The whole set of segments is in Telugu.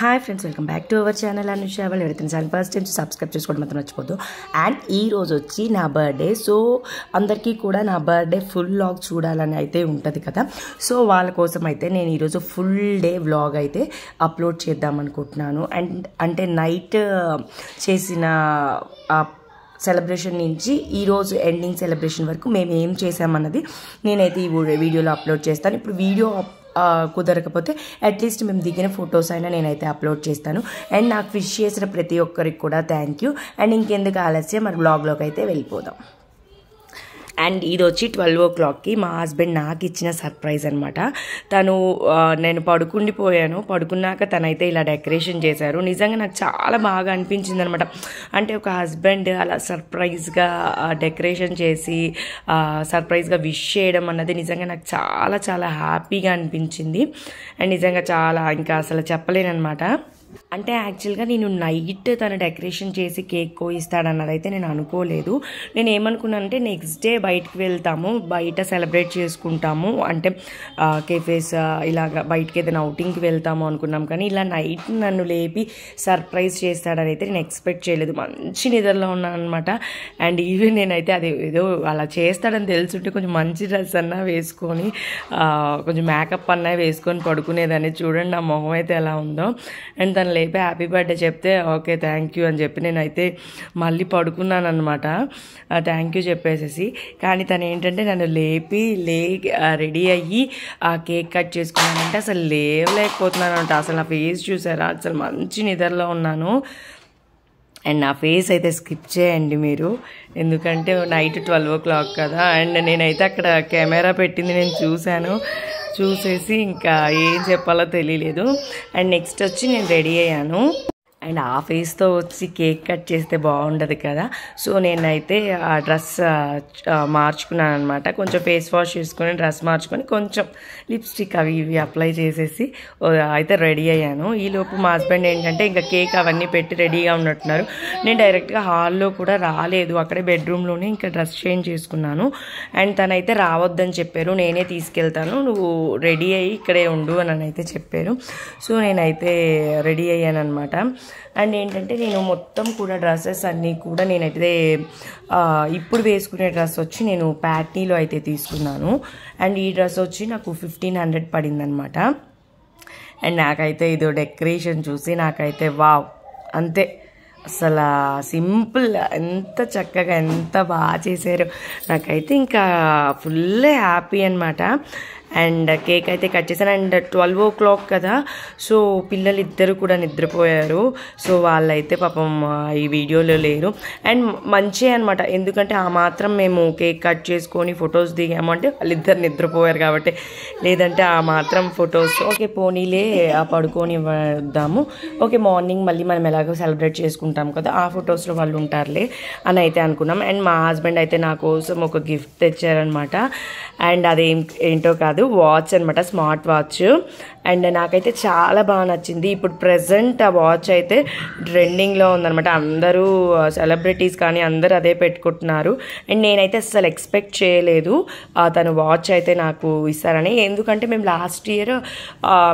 hi friends welcome back to our channel Anusha వాళ్ళు ఎవరైతే ఛానల్ ఫస్ట్ టైం సబ్స్క్రైబ్ చేసుకోవడం మాత్రం నచ్చిపోద్దు అండ్ ఈ రోజు వచ్చి నా బర్త్డే సో అందరికీ కూడా నా బర్త్డే ఫుల్ వ్లాగ్ చూడాలని అయితే ఉంటుంది కదా సో వాళ్ళ కోసం అయితే నేను ఈరోజు ఫుల్ డే వ్లాగ్ అయితే అప్లోడ్ చేద్దాం అనుకుంటున్నాను అండ్ అంటే నైట్ uh, చేసిన సెలబ్రేషన్ నుంచి ఈరోజు ఎండింగ్ సెలబ్రేషన్ వరకు మేము ఏం చేసామన్నది నేనైతే ఈ వీడియోలో అప్లోడ్ చేస్తాను ఇప్పుడు వీడియో కుదరకపోతే అట్లీస్ట్ మేము దిగిన ఫొటోస్ అయినా నేనైతే అప్లోడ్ చేస్తాను అండ్ నాకు విష్ చేసిన ప్రతి ఒక్కరికి కూడా థ్యాంక్ యూ అండ్ ఇంకెందుకు ఆలస్యం మరి బ్లాగ్లోకి అయితే వెళ్ళిపోదాం అండ్ ఇది వచ్చి ట్వెల్వ్ ఓ క్లాక్కి మా హస్బెండ్ నాకు ఇచ్చిన సర్ప్రైజ్ అనమాట తను నేను పడుకుండిపోయాను పడుకున్నాక తనైతే ఇలా డెకరేషన్ చేశారు నిజంగా నాకు చాలా బాగా అనిపించింది అనమాట అంటే ఒక హస్బెండ్ అలా సర్ప్రైజ్గా డెకరేషన్ చేసి సర్ప్రైజ్గా విష్ చేయడం అన్నది నిజంగా నాకు చాలా చాలా హ్యాపీగా అనిపించింది అండ్ నిజంగా చాలా ఇంకా అసలు చెప్పలేనమాట అంటే యాక్చువల్గా నేను నైట్ తను డెకరేషన్ చేసి కేక్ కోయిస్తాడన్నది అయితే నేను అనుకోలేదు నేను ఏమనుకున్నానంటే నెక్స్ట్ డే బయటకు వెళ్తాము బయట సెలబ్రేట్ చేసుకుంటాము అంటే కేఫేస్ ఇలాగ బయటకి ఏదైనా అవుటింగ్కి వెళ్తాము అనుకున్నాం కానీ ఇలా నైట్ నన్ను లేపి సర్ప్రైజ్ చేస్తాడని అయితే నేను ఎక్స్పెక్ట్ చేయలేదు మంచి నిద్రలో ఉన్నాను అనమాట అండ్ ఈవెన్ నేనైతే అది ఏదో అలా చేస్తాడని తెలుసుంటే కొంచెం మంచి డ్రెస్ అన్నా వేసుకొని కొంచెం మేకప్ అన్నా వేసుకొని పడుకునేదాన్ని చూడండి నా మొహం అయితే ఎలా ఉందో అండ్ తను లేపి హ్యాపీ బర్త్డే చెప్తే ఓకే థ్యాంక్ యూ అని చెప్పి నేనైతే మళ్ళీ పడుకున్నాను అనమాట థ్యాంక్ యూ చెప్పేసేసి కానీ తను ఏంటంటే నన్ను లేపి లే రెడీ అయ్యి ఆ కేక్ కట్ చేసుకున్నానంటే అసలు లేవలేకపోతున్నాను అంట అసలు నా ఫేస్ చూసారా అసలు మంచి నిద్రలో ఉన్నాను అండ్ నా ఫేస్ అయితే స్కిప్ చేయండి మీరు ఎందుకంటే నైట్ ట్వెల్వ్ ఓ క్లాక్ కదా అండ్ నేనైతే అక్కడ కెమెరా పెట్టింది నేను చూశాను చూసేసి ఇంకా ఏం చెప్పాలో తెలియలేదు అండ్ నెక్స్ట్ వచ్చి నేను రెడీ అయ్యాను అండ్ ఆ ఫేస్తో వచ్చి కేక్ కట్ చేస్తే బాగుండదు కదా సో నేనైతే ఆ డ్రెస్ మార్చుకున్నాను అనమాట కొంచెం ఫేస్ వాష్ చేసుకొని డ్రెస్ మార్చుకొని కొంచెం లిప్స్టిక్ అవి ఇవి అప్లై చేసేసి అయితే రెడీ అయ్యాను ఈలోపు మా హస్బెండ్ ఏంటంటే ఇంకా కేక్ అవన్నీ పెట్టి రెడీగా ఉన్నట్టున్నారు నేను డైరెక్ట్గా హాల్లో కూడా రాలేదు అక్కడే బెడ్రూమ్లోనే ఇంకా డ్రెస్ చేంజ్ చేసుకున్నాను అండ్ తనైతే రావద్దని చెప్పారు నేనే తీసుకెళ్తాను నువ్వు రెడీ అయ్యి ఇక్కడే ఉండు అని అయితే చెప్పారు సో నేనైతే రెడీ అయ్యాను అనమాట అండ్ ఏంటంటే నేను మొత్తం కూడా డ్రెస్సెస్ అన్నీ కూడా నేనైతే ఇప్పుడు వేసుకునే డ్రెస్ వచ్చి నేను ప్యాటీలో అయితే తీసుకున్నాను అండ్ ఈ డ్రెస్ వచ్చి నాకు ఫిఫ్టీన్ హండ్రెడ్ పడిందనమాట అండ్ నాకైతే ఇదో డెకరేషన్ చూసి నాకైతే వావ్ అంతే అసలు సింపుల్ ఎంత చక్కగా ఎంత బాగా చేశారు నాకైతే ఇంకా ఫుల్ హ్యాపీ అనమాట అండ్ కేక్ అయితే కట్ చేశాను అండ్ ట్వెల్వ్ ఓ క్లాక్ కదా సో పిల్లలు ఇద్దరు కూడా నిద్రపోయారు సో వాళ్ళైతే పాపం ఈ వీడియోలో లేరు అండ్ మంచి అనమాట ఎందుకంటే ఆ మాత్రం మేము కేక్ కట్ చేసుకొని ఫొటోస్ దిగాము అంటే వాళ్ళిద్దరు నిద్రపోయారు కాబట్టి లేదంటే ఆ మాత్రం ఫొటోస్ ఓకే పోనీలే పడుకొని వద్దాము ఓకే మార్నింగ్ మళ్ళీ మనం ఎలాగో సెలబ్రేట్ చేసుకుంటాం కదా ఆ ఫొటోస్లో వాళ్ళు ఉంటారులే అని అయితే అనుకున్నాం అండ్ మా హస్బెండ్ అయితే నా కోసం ఒక గిఫ్ట్ తెచ్చారనమాట అండ్ అదేం ఏంటో కాదు కాదు వాచ్ అనమాట స్మార్ట్ వాచ్ అండ్ నాకైతే చాలా బాగా నచ్చింది ఇప్పుడు ప్రజెంట్ ఆ వాచ్ అయితే ట్రెండింగ్లో ఉందనమాట అందరూ సెలబ్రిటీస్ కానీ అందరూ అదే పెట్టుకుంటున్నారు అండ్ నేనైతే అసలు ఎక్స్పెక్ట్ చేయలేదు తను వాచ్ అయితే నాకు ఇస్తారని ఎందుకంటే మేము లాస్ట్ ఇయర్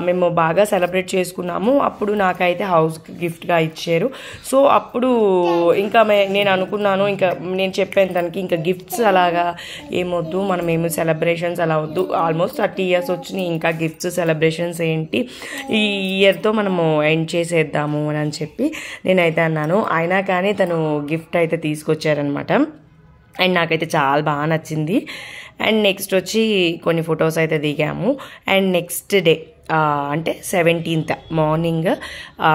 మేము బాగా సెలబ్రేట్ చేసుకున్నాము అప్పుడు నాకైతే హౌస్ గిఫ్ట్గా ఇచ్చారు సో అప్పుడు ఇంకా నేను అనుకున్నాను ఇంకా నేను చెప్పాను తనకి ఇంకా గిఫ్ట్స్ అలాగా ఏమొద్దు మనం ఏమి సెలబ్రేషన్స్ అలా వద్దు ఆల్మోస్ట్ థర్టీ ఇయర్స్ వచ్చినాయి ఇంకా గిఫ్ట్స్ సెలబ్రేషన్స్ ఏంటి ఈ ఇయర్తో మనము ఎండ్ చేసేద్దాము అని చెప్పి నేనైతే అన్నాను అయినా కానీ తను గిఫ్ట్ అయితే తీసుకొచ్చారనమాట అండ్ నాకైతే చాలా బాగా నచ్చింది అండ్ నెక్స్ట్ వచ్చి కొన్ని ఫొటోస్ అయితే దిగాము అండ్ నెక్స్ట్ డే అంటే సెవెంటీన్త్ మార్నింగ్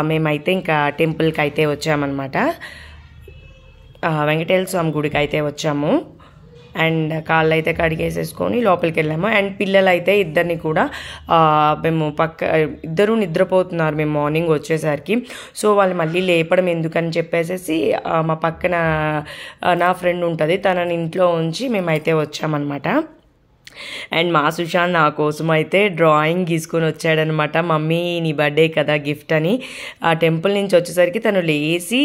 మేమైతే ఇంకా టెంపుల్కి అయితే వచ్చామన్నమాట వెంకటేశ్వర స్వామి గుడికి అయితే వచ్చాము అండ్ కాళ్ళు అయితే కడిగేసేసుకొని లోపలికి వెళ్ళాము అండ్ పిల్లలు అయితే ఇద్దరిని కూడా మేము పక్క ఇద్దరు నిద్రపోతున్నారు మేము మార్నింగ్ వచ్చేసరికి సో వాళ్ళు మళ్ళీ లేపడం ఎందుకని చెప్పేసేసి మా పక్కన నా ఫ్రెండ్ ఉంటుంది తనని ఇంట్లో ఉంచి మేమైతే వచ్చామన్నమాట అండ్ మా సుశాంత్ నా కోసం అయితే డ్రాయింగ్ గీసుకొని వచ్చాడనమాట మమ్మీ నీ బర్త్డే కదా గిఫ్ట్ అని ఆ టెంపుల్ నుంచి వచ్చేసరికి తను లేచి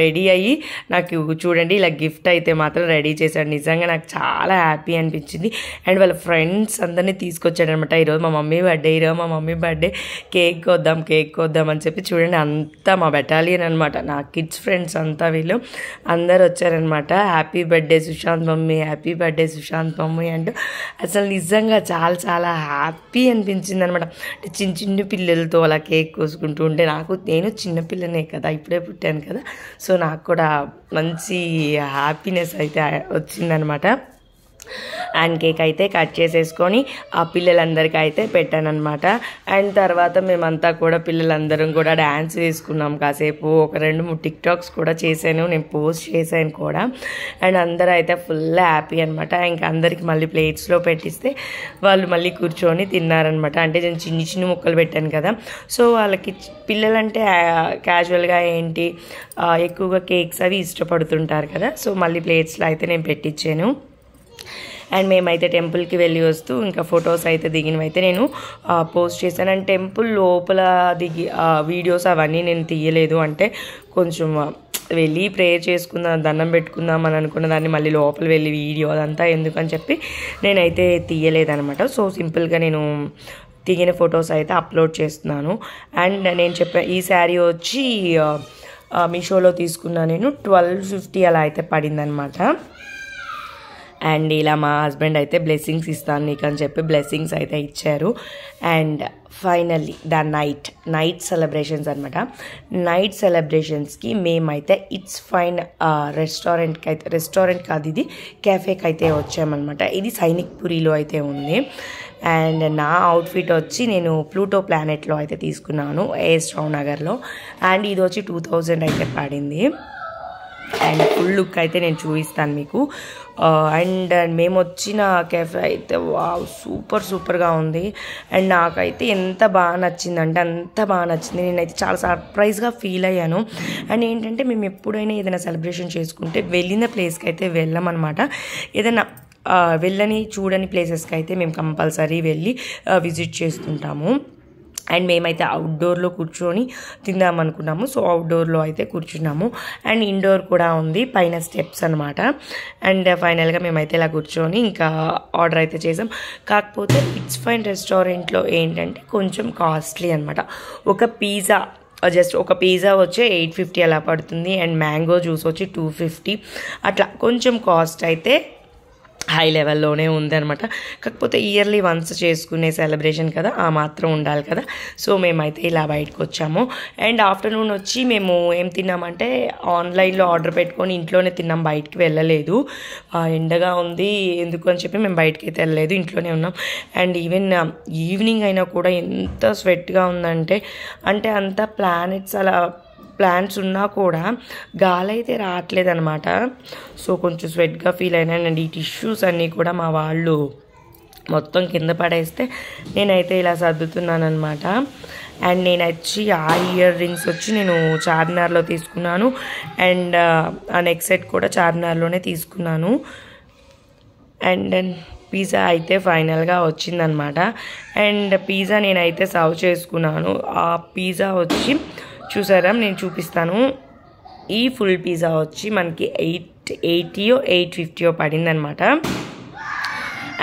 రెడీ అయ్యి నాకు చూడండి ఇలా గిఫ్ట్ అయితే మాత్రం రెడీ చేశాడు నిజంగా నాకు చాలా హ్యాపీ అనిపించింది అండ్ వాళ్ళ ఫ్రెండ్స్ అందరినీ తీసుకొచ్చాడనమాట ఈరోజు మా మమ్మీ బర్త్డే ఈరోజు మా మమ్మీ బర్త్డే కేక్ కొద్దాం కేక్ కొద్దాం అని చెప్పి చూడండి అంతా మా బెటాలియన్ అనమాట నా కిడ్స్ ఫ్రెండ్స్ అంతా వీళ్ళు అందరు వచ్చారనమాట happy birthday Sushant mummy happy birthday Sushant mummy అంటూ అసలు నిజంగా చాలా చాలా హ్యాపీ అనిపించింది అనమాట అంటే చిన్న చిన్న పిల్లలతో అలా కేక్ కోసుకుంటూ ఉంటే నాకు నేను చిన్నపిల్లనే కదా ఇప్పుడే పుట్టాను కదా సో నాకు కూడా మంచి హ్యాపీనెస్ అయితే వచ్చిందనమాట అండ్ కేక్ అయితే కట్ చేసేసుకొని ఆ పిల్లలందరికీ అయితే పెట్టానమాట అండ్ తర్వాత మేమంతా కూడా పిల్లలందరం కూడా డ్యాన్స్ వేసుకున్నాం కాసేపు ఒక రెండు మూడు టిక్ టాక్స్ కూడా చేశాను నేను పోస్ట్ చేశాను కూడా అండ్ అందరూ అయితే ఫుల్ హ్యాపీ అనమాట ఇంకా అందరికి మళ్ళీ ప్లేట్స్లో పెట్టిస్తే వాళ్ళు మళ్ళీ కూర్చొని తిన్నారనమాట అంటే నేను చిన్న చిన్న ముక్కలు పెట్టాను కదా సో వాళ్ళకి పిల్లలంటే క్యాజువల్గా ఏంటి ఎక్కువగా కేక్స్ అవి ఇష్టపడుతుంటారు కదా సో మళ్ళీ ప్లేట్స్లో అయితే నేను పెట్టించాను అండ్ మేమైతే టెంపుల్కి వెళ్ళి వస్తూ ఇంకా ఫొటోస్ అయితే దిగినవైతే నేను పోస్ట్ చేశాను అండ్ టెంపుల్ లోపల దిగి వీడియోస్ అవన్నీ నేను తీయలేదు అంటే కొంచెం వెళ్ళి ప్రేయర్ చేసుకుందాం దండం పెట్టుకుందాం అని అనుకున్న దాన్ని మళ్ళీ లోపల వెళ్ళి వీడియో అదంతా ఎందుకని చెప్పి నేనైతే తీయలేదనమాట సో సింపుల్గా నేను దిగిన ఫొటోస్ అయితే అప్లోడ్ చేస్తున్నాను అండ్ నేను చెప్పా ఈ శారీ వచ్చి మీషోలో తీసుకున్నా నేను ట్వెల్వ్ ఫిఫ్టీ అలా అయితే పడిందనమాట అండ్ ఇలా మా హస్బెండ్ అయితే బ్లెస్సింగ్స్ ఇస్తాను నీకు అని చెప్పి బ్లెస్సింగ్స్ అయితే ఇచ్చారు and finally the night night celebrations అనమాట నైట్ సెలబ్రేషన్స్కి మేమైతే ఇట్స్ ఫైన్ రెస్టారెంట్కి అయితే రెస్టారెంట్ కాదు ఇది క్యాఫేకి అయితే వచ్చామన్నమాట ఇది సైనిక్ పురిలో అయితే ఉంది అండ్ నా అవుట్ఫిట్ వచ్చి నేను ప్లూటో ప్లానెట్లో అయితే తీసుకున్నాను ఏఎస్ రావు నగర్లో అండ్ ఇది వచ్చి టూ థౌజండ్ అయితే పడింది అండ్ ఫుల్ లుక్ అయితే నేను చూపిస్తాను మీకు అండ్ మేము వచ్చిన కెఫే అయితే వా సూపర్ సూపర్గా ఉంది అండ్ నాకైతే ఎంత బాగా నచ్చిందంటే అంత బాగా నచ్చింది నేనైతే చాలా సర్ప్రైజ్గా ఫీల్ అయ్యాను అండ్ ఏంటంటే మేము ఎప్పుడైనా ఏదైనా సెలబ్రేషన్ చేసుకుంటే వెళ్ళిన ప్లేస్కి అయితే వెళ్ళామన్నమాట ఏదైనా వెళ్ళని చూడని ప్లేసెస్కి అయితే మేము కంపల్సరీ వెళ్ళి విజిట్ చేస్తుంటాము అండ్ మేమైతే అవుట్డోర్లో కూర్చొని తిందాం అనుకున్నాము సో అవుట్డోర్లో అయితే కూర్చున్నాము అండ్ ఇండోర్ కూడా ఉంది పైన స్టెప్స్ అనమాట అండ్ ఫైనల్గా మేమైతే ఇలా కూర్చొని ఇంకా ఆర్డర్ అయితే చేసాం కాకపోతే ఇట్స్ ఫైన్ రెస్టారెంట్లో ఏంటంటే కొంచెం కాస్ట్లీ అనమాట ఒక పిజ్జా జస్ట్ uh, ఒక పిజ్జా వచ్చి ఎయిట్ ఫిఫ్టీ అలా పడుతుంది అండ్ మ్యాంగో జ్యూస్ వచ్చి టూ ఫిఫ్టీ అట్లా కొంచెం కాస్ట్ అయితే హై లెవెల్లోనే ఉంది అనమాట కాకపోతే ఇయర్లీ వన్స్ చేసుకునే సెలబ్రేషన్ కదా ఆ మాత్రం ఉండాలి కదా సో మేమైతే ఇలా బయటకు వచ్చాము అండ్ ఆఫ్టర్నూన్ వచ్చి మేము ఏం తిన్నామంటే ఆన్లైన్లో ఆర్డర్ పెట్టుకొని ఇంట్లోనే తిన్నాం బయటికి వెళ్ళలేదు ఎండగా ఉంది ఎందుకు అని చెప్పి మేము బయటకి అయితే వెళ్ళలేదు ఇంట్లోనే ఉన్నాం అండ్ ఈవెన్ ఈవినింగ్ అయినా కూడా ఎంత స్వెట్గా ఉందంటే అంటే అంత ప్లానెట్స్ అలా ప్లాన్స్ ఉన్నా కూడా గాలి అయితే రావట్లేదు అనమాట సో కొంచెం స్వెట్గా ఫీల్ అయినాను అండ్ ఈ టిష్యూస్ అన్నీ కూడా మా వాళ్ళు మొత్తం కింద పడేస్తే నేనైతే ఇలా సర్దుతున్నానమాట అండ్ నేను వచ్చి ఆ ఇయర్ రింగ్స్ వచ్చి నేను చార్మినార్లో తీసుకున్నాను అండ్ ఆ నెక్ సెట్ కూడా చార్మినార్లోనే తీసుకున్నాను అండ్ పిజ్జా అయితే ఫైనల్గా వచ్చిందనమాట అండ్ పిజ్జా నేనైతే సర్వ్ చేసుకున్నాను ఆ పిజ్జా వచ్చి చూసారా నేను చూపిస్తాను ఈ ఫుల్ పిజ్జా వచ్చి మనకి ఎయిట్ ఎయిటీయో ఎయిట్ ఫిఫ్టీయో పడిందనమాట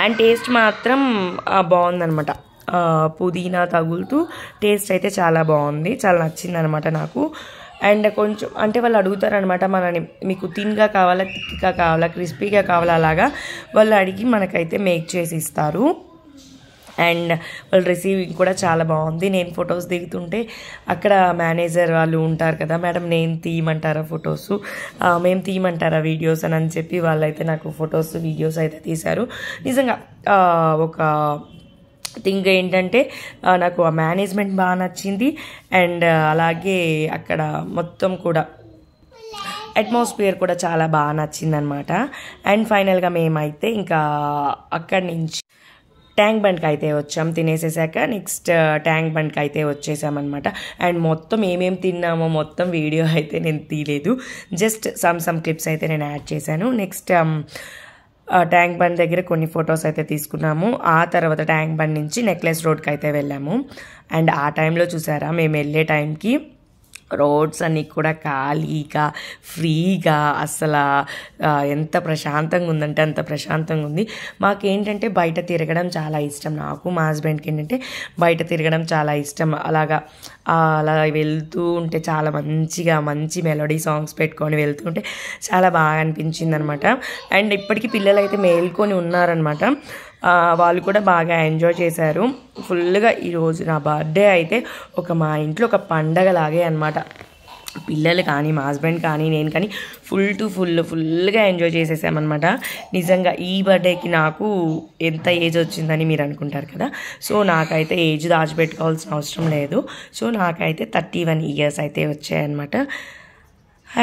అండ్ టేస్ట్ మాత్రం బాగుందనమాట పుదీనా తగులుతూ టేస్ట్ అయితే చాలా బాగుంది చాలా నచ్చింది అనమాట నాకు అండ్ కొంచెం అంటే వాళ్ళు అడుగుతారనమాట మనని మీకు థిన్గా కావాలా థిక్గా కావాలా క్రిస్పీగా కావాలా అలాగా వాళ్ళు అడిగి మనకైతే మేక్ చేసి ఇస్తారు అండ్ వాళ్ళు రిసీవింగ్ కూడా చాలా బాగుంది నేను ఫొటోస్ దిగుతుంటే అక్కడ మేనేజర్ వాళ్ళు ఉంటారు కదా మేడం నేను తీయమంటారా ఫొటోస్ మేము తీయమంటారా వీడియోస్ అని అని చెప్పి వాళ్ళైతే నాకు ఫొటోస్ వీడియోస్ అయితే తీశారు నిజంగా ఒక థింగ్ ఏంటంటే నాకు ఆ మేనేజ్మెంట్ బాగా నచ్చింది అండ్ అలాగే అక్కడ మొత్తం కూడా అట్మాస్ఫియర్ కూడా చాలా బాగా నచ్చింది అనమాట అండ్ ఫైనల్గా మేమైతే ఇంకా అక్కడి నుంచి ట్యాంక్ బండ్కి అయితే వచ్చాం తినేసేసాక నెక్స్ట్ ట్యాంక్ బండ్కి అయితే వచ్చేసామన్నమాట అండ్ మొత్తం ఏమేమి తిన్నామో మొత్తం వీడియో అయితే నేను తీయలేదు జస్ట్ సమ్ సమ్ క్లిప్స్ అయితే నేను యాడ్ చేశాను నెక్స్ట్ ట్యాంక్ బండ్ దగ్గర కొన్ని ఫొటోస్ అయితే తీసుకున్నాము ఆ తర్వాత ట్యాంక్ బండ్ నుంచి నెక్లెస్ రోడ్కి అయితే వెళ్ళాము అండ్ ఆ టైంలో చూసారా మేము వెళ్ళే టైంకి రోడ్స్ అన్నీ కూడా ఖాళీగా ఫ్రీగా అసలు ఎంత ప్రశాంతంగా ఉందంటే అంత ప్రశాంతంగా ఉంది మాకేంటంటే బయట తిరగడం చాలా ఇష్టం నాకు మా హస్బెండ్కి ఏంటంటే బయట తిరగడం చాలా ఇష్టం అలాగా అలా వెళ్తూ ఉంటే చాలా మంచిగా మంచి మెలోడీ సాంగ్స్ పెట్టుకొని వెళ్తూ ఉంటే చాలా బాగా అనిపించింది అనమాట అండ్ ఇప్పటికీ పిల్లలు అయితే మేల్కొని ఉన్నారనమాట వాళ్ళు కూడా బాగా ఎంజాయ్ చేశారు ఫుల్గా ఈరోజు నా బర్త్డే అయితే ఒక మా ఇంట్లో ఒక పండగలాగే అనమాట పిల్లలు కానీ మా హస్బెండ్ కానీ నేను కానీ ఫుల్ టు ఫుల్ ఫుల్గా ఎంజాయ్ చేసేసామన్నమాట నిజంగా ఈ బర్త్డేకి నాకు ఎంత ఏజ్ వచ్చిందని మీరు అనుకుంటారు కదా సో నాకైతే ఏజ్ దాచిపెట్టుకోవాల్సిన అవసరం లేదు సో నాకైతే థర్టీ వన్ ఇయర్స్ అయితే వచ్చాయన్నమాట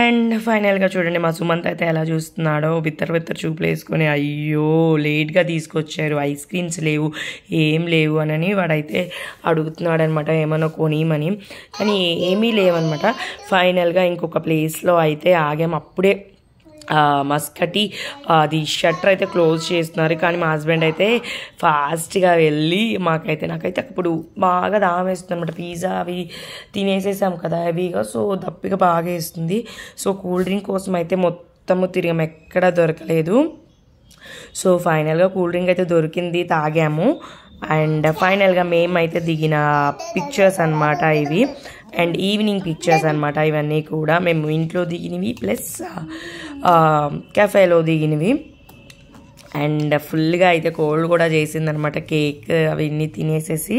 అండ్ ఫైనల్గా చూడండి మా సుమంత్ అయితే ఎలా చూస్తున్నాడో బిత్తర బిత్తర చూపులు వేసుకొని అయ్యో లేట్గా తీసుకొచ్చారు ఐస్ క్రీమ్స్ లేవు ఏం లేవు అనని వాడైతే అడుగుతున్నాడు అనమాట ఏమైనా కొనియమని కానీ ఏమీ లేవన్నమాట ఫైనల్గా ఇంకొక ప్లేస్లో అయితే ఆగాం అప్పుడే మస్కటి అది షట్టర్ అయితే క్లోజ్ చేస్తున్నారు కానీ మా హస్బెండ్ అయితే ఫాస్ట్గా వెళ్ళి మాకైతే నాకైతే అప్పుడు బాగా దామేస్తుంది అనమాట పిజ్జా అవి తినేసేసాం కదా హెవీగా సో దప్పిగా బాగా వేస్తుంది సో కూల్ డ్రింక్ కోసం అయితే మొత్తము తిరిగాం ఎక్కడా దొరకలేదు సో ఫైనల్గా కూల్ డ్రింక్ అయితే దొరికింది తాగాము అండ్ ఫైనల్గా మేమైతే దిగిన పిక్చర్స్ అనమాట ఇవి అండ్ ఈవినింగ్ పిక్చర్స్ అనమాట ఇవన్నీ కూడా మేము ఇంట్లో దిగినవి ప్లస్ కెఫేలో దిగినవి అండ్ ఫుల్గా అయితే కోల్డ్ కూడా చేసిందనమాట కేక్ అవన్నీ తినేసేసి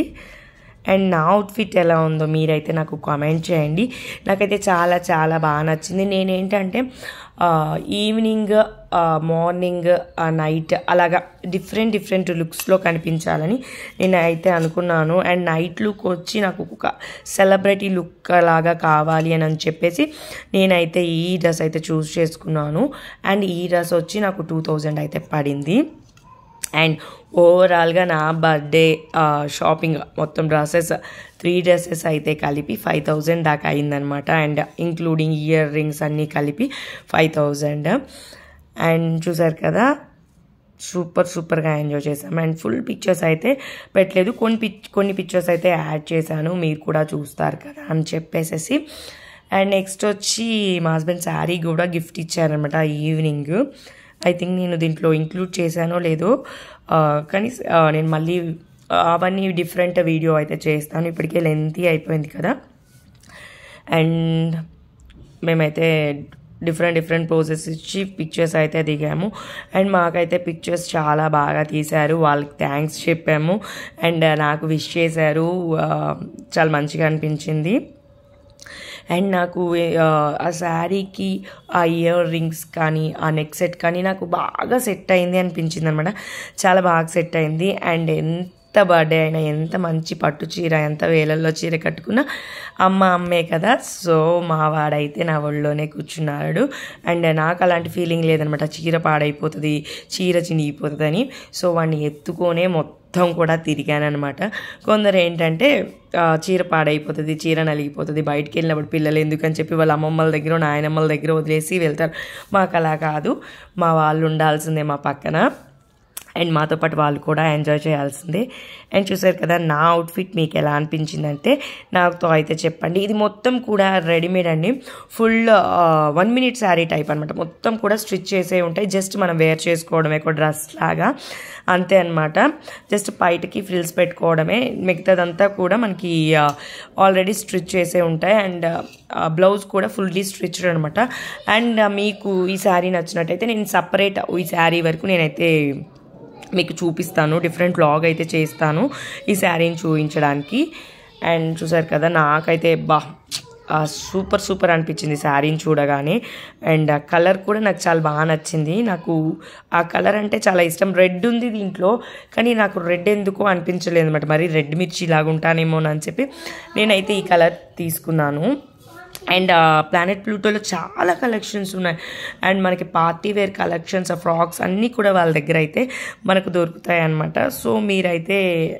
అండ్ నా అవుట్ఫిట్ ఎలా ఉందో మీరైతే నాకు కామెంట్ చేయండి నాకైతే చాలా చాలా బాగా నచ్చింది నేనేంటంటే ఈవినింగ్ మార్నింగ్ నైట్ అలాగా డిఫరెంట్ డిఫరెంట్ లుక్స్లో కనిపించాలని నేను అయితే అనుకున్నాను అండ్ నైట్ లుక్ వచ్చి నాకు ఒక సెలబ్రిటీ లుక్ లాగా కావాలి అని అని చెప్పేసి నేనైతే ఈ డ్రెస్ అయితే చూస్ చేసుకున్నాను అండ్ ఈ డ్రెస్ వచ్చి నాకు టూ థౌజండ్ అయితే పడింది అండ్ ఓవరాల్గా నా బర్త్డే షాపింగ్ మొత్తం డ్రెస్సెస్ త్రీ డ్రెస్సెస్ అయితే కలిపి ఫైవ్ థౌజండ్ దాకా అయిందనమాట అండ్ ఇంక్లూడింగ్ ఇయర్ రింగ్స్ అన్నీ కలిపి ఫైవ్ థౌజండ్ అండ్ చూసారు కదా సూపర్ సూపర్గా ఎంజాయ్ చేశాం అండ్ ఫుల్ పిక్చర్స్ అయితే పెట్టలేదు కొన్ని పిక్ కొన్ని పిక్చర్స్ అయితే యాడ్ చేశాను మీరు కూడా చూస్తారు కదా అని చెప్పేసేసి అండ్ నెక్స్ట్ వచ్చి మా హస్బెండ్ శారీ కూడా గిఫ్ట్ ఇచ్చారనమాట ఈవినింగ్ ఐ థింక్ నేను దీంట్లో ఇంక్లూడ్ చేశానో లేదో కానీ నేను మళ్ళీ అవన్నీ డిఫరెంట్ వీడియో అయితే చేస్తాను ఇప్పటికే లెంతీ అయిపోయింది కదా అండ్ మేమైతే డిఫరెంట్ డిఫరెంట్ ప్రోసెస్ ఇచ్చి పిక్చర్స్ అయితే దిగాము అండ్ మాకైతే పిక్చర్స్ చాలా బాగా తీశారు వాళ్ళకి థ్యాంక్స్ చెప్పాము అండ్ uh, నాకు విష్ చేశారు uh, చాలా మంచిగా అనిపించింది అండ్ నాకు uh, ఆ శారీకి ఆ ఇయర్ రింగ్స్ కానీ ఆ నెక్ సెట్ కానీ నాకు బాగా సెట్ అయింది అనిపించింది అనమాట చాలా బాగా సెట్ అయింది అండ్ ఎంత ఎంత బర్త్డే అయినా ఎంత మంచి పట్టు చీర ఎంత వేలల్లో చీర కట్టుకున్నా అమ్మ అమ్మే కదా సో మా వాడైతే నా ఒళ్ళోనే కూర్చున్నాడు అండ్ నాకు అలాంటి ఫీలింగ్ లేదనమాట చీర పాడైపోతుంది చీర చినిగిపోతుందని సో వాడిని ఎత్తుకొనే మొత్తం మొత్తం కూడా తిరిగానమాట కొందరు ఏంటంటే చీర పాడైపోతుంది చీర నలిగిపోతుంది బయటికి వెళ్ళినప్పుడు పిల్లలు ఎందుకని చెప్పి వాళ్ళ అమ్మమ్మల దగ్గర నాయనమ్మల దగ్గర వదిలేసి వెళ్తారు మాకు అలా కాదు మా వాళ్ళు ఉండాల్సిందే మా పక్కన అండ్ మాతో పాటు వాళ్ళు కూడా ఎంజాయ్ చేయాల్సిందే అండ్ చూసారు కదా నా అవుట్ఫిట్ మీకు ఎలా అనిపించిందంటే నాతో అయితే చెప్పండి ఇది మొత్తం కూడా రెడీమేడ్ అండి full one minute sari type అనమాట మొత్తం కూడా స్టిచ్ చేసే ఉంటాయి జస్ట్ మనం వేర్ చేసుకోవడమే ఒక డ్రెస్ లాగా అంతే అనమాట జస్ట్ బయటకి ఫ్రిల్స్ పెట్టుకోవడమే మిగతాదంతా కూడా మనకి ఆల్రెడీ స్టిచ్ చేసే ఉంటాయి అండ్ బ్లౌజ్ కూడా ఫుల్లీ స్టిచ్డ్ అనమాట అండ్ మీకు ఈ శారీ నచ్చినట్టయితే నేను సపరేట్ ఈ శారీ వరకు నేనైతే మీకు చూపిస్తాను డిఫరెంట్ లాగ్ అయితే చేస్తాను ఈ శారీని చూపించడానికి అండ్ చూసారు కదా నాకైతే బా సూపర్ సూపర్ అనిపించింది శారీని చూడగానే అండ్ ఆ కలర్ కూడా నాకు చాలా బాగా నచ్చింది నాకు ఆ కలర్ అంటే చాలా ఇష్టం రెడ్ ఉంది దీంట్లో కానీ నాకు రెడ్ ఎందుకో అనిపించలేదు అనమాట మరి రెడ్ మిర్చి ఇలాగుంటానేమోనని అని చెప్పి నేనైతే ఈ కలర్ తీసుకున్నాను అండ్ ప్లానెట్ ప్లూటోలో చాలా కలెక్షన్స్ ఉన్నాయి అండ్ మనకి పార్టీ వేర్ కలెక్షన్స్ ఫ్రాక్స్ అన్నీ కూడా వాళ్ళ దగ్గర అయితే మనకు దొరుకుతాయి అనమాట సో మీరైతే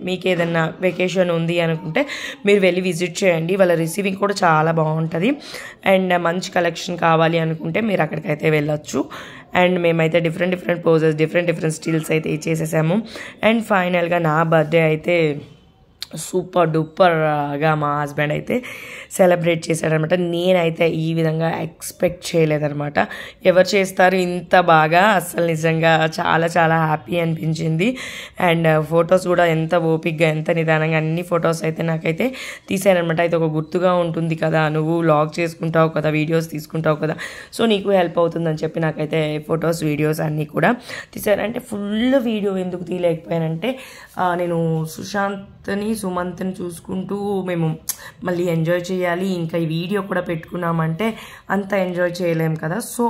మీకు ఏదన్నా వెకేషన్ ఉంది అనుకుంటే మీరు వెళ్ళి విజిట్ చేయండి వాళ్ళ రిసీవింగ్ కూడా చాలా బాగుంటుంది అండ్ మంచి కలెక్షన్ కావాలి అనుకుంటే మీరు అక్కడికైతే వెళ్ళొచ్చు అండ్ మేమైతే different different poses different different stills అయితే ఇచ్చేసేసాము అండ్ ఫైనల్గా నా బర్త్డే అయితే సూపర్ డూపర్గా మా హస్బెండ్ అయితే సెలబ్రేట్ చేశాడనమాట నేనైతే ఈ విధంగా ఎక్స్పెక్ట్ చేయలేదనమాట ఎవరు చేస్తారు ఇంత బాగా అస్సలు నిజంగా చాలా చాలా హ్యాపీ అనిపించింది అండ్ ఫొటోస్ కూడా ఎంత ఓపిక్గా ఎంత నిదానంగా అన్ని ఫొటోస్ అయితే నాకైతే తీశానమాట అయితే ఒక గుర్తుగా ఉంటుంది కదా నువ్వు లాగ్ చేసుకుంటావు కదా వీడియోస్ తీసుకుంటావు కదా సో నీకు హెల్ప్ అవుతుందని చెప్పి నాకైతే ఫొటోస్ వీడియోస్ అన్నీ కూడా తీశారంటే ఫుల్ వీడియో ఎందుకు తీయలేకపోయానంటే నేను సుశాంత్ని సుమంత్ని చూసుకుంటూ మేము మళ్ళీ ఎంజాయ్ చేయాలి ఇంకా ఈ వీడియో కూడా పెట్టుకున్నామంటే అంత ఎంజాయ్ చేయలేము కదా సో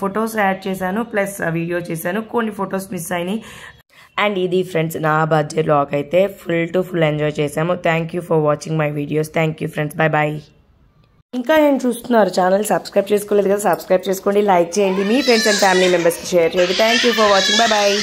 ఫొటోస్ యాడ్ చేశాను ప్లస్ వీడియో చేశాను కొన్ని ఫొటోస్ మిస్ అయినాయి అండ్ ఇది ఫ్రెండ్స్ నా బర్త్డే లాగ్ అయితే ఫుల్ టు ఫుల్ ఎంజాయ్ చేశాము thank you for watching my videos thank you friends bye bye ఇంకా ఏం చూస్తున్నారు ఛానల్ సబ్స్క్రైబ్ చేసుకోలేదు కదా సబ్స్క్రైబ్ చేసుకోండి లైక్ చేయండి మీ ఫ్రెండ్స్ అండ్ ఫ్యామిలీ మెంబర్స్కి షేర్ చేయండి thank you for watching bye bye